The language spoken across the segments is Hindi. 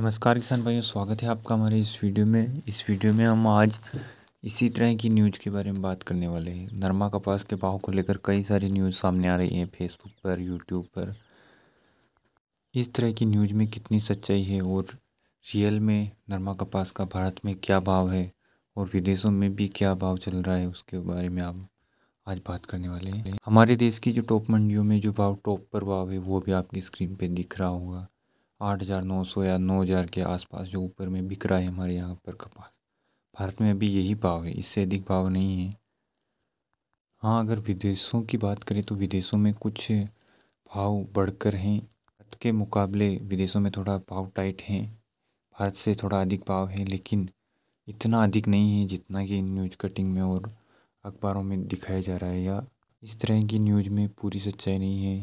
नमस्कार किसान भाइयों स्वागत है आपका हमारे इस वीडियो में इस वीडियो में हम आज इसी तरह की न्यूज़ के बारे में बात करने वाले हैं नरमा कपास के भाव को लेकर कई सारी न्यूज़ सामने आ रही है फेसबुक पर यूट्यूब पर इस तरह की न्यूज़ में कितनी सच्चाई है और रियल में नरमा कपास का भारत में क्या भाव है और विदेशों में भी क्या भाव चल रहा है उसके बारे में आप आज बात करने वाले हैं हमारे देश की जो टॉप मंडियों में जो भाव टॉप पर भाव है वो भी आपकी स्क्रीन पर दिख रहा होगा आठ हज़ार नौ सौ या नौ हज़ार के आसपास जो ऊपर में बिक रहा है हमारे यहाँ पर कपास भारत में अभी यही भाव है इससे अधिक भाव नहीं है हाँ अगर विदेशों की बात करें तो विदेशों में कुछ भाव बढ़कर हैं भारत के मुकाबले विदेशों में थोड़ा भाव टाइट हैं भारत से थोड़ा अधिक भाव है लेकिन इतना अधिक नहीं है जितना कि न्यूज़ कटिंग में और अखबारों में दिखाया जा रहा है या इस तरह की न्यूज़ में पूरी सच्चाई नहीं है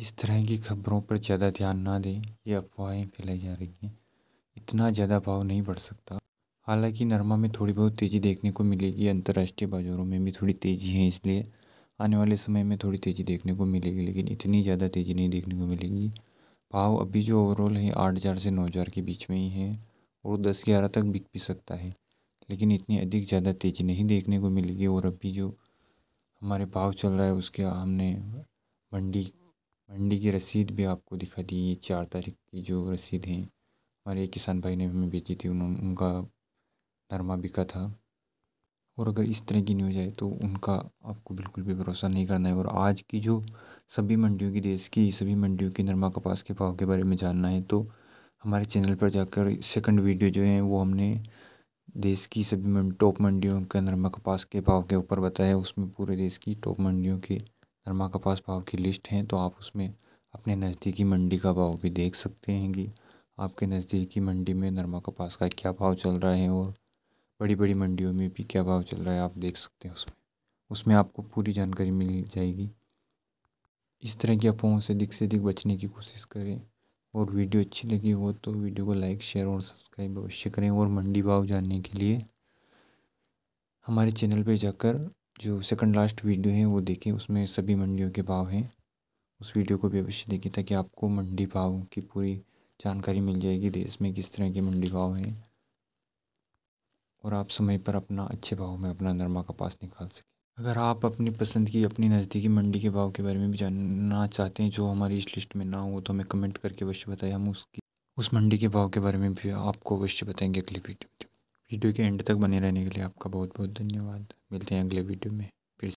इस तरह की खबरों पर ज़्यादा ध्यान ना दें ये अफवाहें फैलाई जा रही हैं इतना ज़्यादा भाव नहीं बढ़ सकता हालांकि नरमा में थोड़ी बहुत तेज़ी देखने को मिलेगी अंतर्राष्ट्रीय बाज़ारों में भी थोड़ी तेज़ी है इसलिए आने वाले समय में थोड़ी तेज़ी देखने को मिलेगी लेकिन इतनी ज़्यादा तेज़ी नहीं देखने को मिलेगी भाव अभी जो ओवरऑल है आठ हज़ार से नौ हज़ार के बीच में ही है और दस ग्यारह तक बिक भी सकता है लेकिन इतनी अधिक ज़्यादा तेज़ी नहीं देखने को मिलेगी और अभी जो हमारे भाव चल रहा है उसके हमने मंडी मंडी की रसीद भी आपको दिखा दी ये चार तारीख की जो रसीद है हमारे किसान भाई ने हमें बेची थी उन्होंने उनका नरमा बिका था और अगर इस तरह की न्यूज़ आए तो उनका आपको बिल्कुल भी भरोसा नहीं करना है और आज की जो सभी मंडियों की देश की सभी मंडियों की नरमा कपास के भाव के बारे में जानना है तो हमारे चैनल पर जाकर सेकंड वीडियो जो है वो हमने देश की सभी टॉप मंडियों के नरमा कपास के भाव के ऊपर बताया उसमें पूरे देश की टॉप मंडियों के नरमा कपास भाव की लिस्ट है तो आप उसमें अपने नज़दीकी मंडी का भाव भी देख सकते हैं कि आपके नज़दीकी मंडी में नरमा कपास का क्या भाव चल रहा है और बड़ी बड़ी मंडियों में भी क्या भाव चल रहा है आप देख सकते हैं उसमें उसमें आपको पूरी जानकारी मिल जाएगी इस तरह की अफवाहों से अधिक से अधिक बचने की कोशिश करें और वीडियो अच्छी लगी हो तो वीडियो को लाइक शेयर और सब्सक्राइब अवश्य करें और मंडी भाव जानने के लिए हमारे चैनल पर जाकर जो सेकंड लास्ट वीडियो है वो देखें उसमें सभी मंडियों के भाव हैं उस वीडियो को भी अवश्य देखें ताकि आपको मंडी भाव की पूरी जानकारी मिल जाएगी देश में किस तरह के मंडी भाव हैं और आप समय पर अपना अच्छे भाव में अपना नरमा कपास निकाल सकें अगर आप अपनी पसंद की अपनी नज़दीकी मंडी के भाव के बारे में भी जानना चाहते हैं जो हमारी इस लिस्ट में ना हो तो हमें कमेंट करके अवश्य बताएं हम उसकी उस मंडी के भाव के बारे में भी आपको अवश्य बताएंगे अगली वीडियो वीडियो के एंड तक बने रहने के लिए आपका बहुत बहुत धन्यवाद मिलते हैं अगले वीडियो में